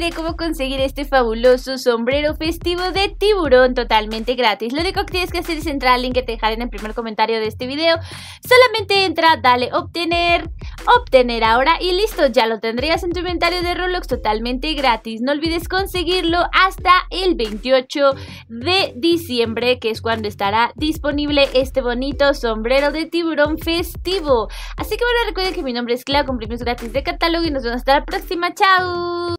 De cómo conseguir este fabuloso sombrero festivo de tiburón totalmente gratis, lo único que tienes que hacer es entrar al link que te dejaré en el primer comentario de este video. Solamente entra, dale obtener, obtener ahora y listo, ya lo tendrías en tu inventario de Roblox totalmente gratis. No olvides conseguirlo hasta el 28 de diciembre, que es cuando estará disponible este bonito sombrero de tiburón festivo. Así que bueno, recuerden que mi nombre es Clau, cumplimos gratis de catálogo y nos vemos hasta la próxima. ¡Chao!